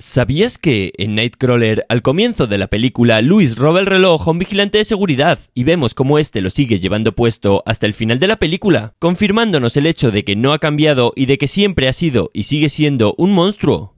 ¿Sabías que en Nightcrawler, al comienzo de la película, Luis roba el reloj a un vigilante de seguridad y vemos cómo este lo sigue llevando puesto hasta el final de la película, confirmándonos el hecho de que no ha cambiado y de que siempre ha sido y sigue siendo un monstruo?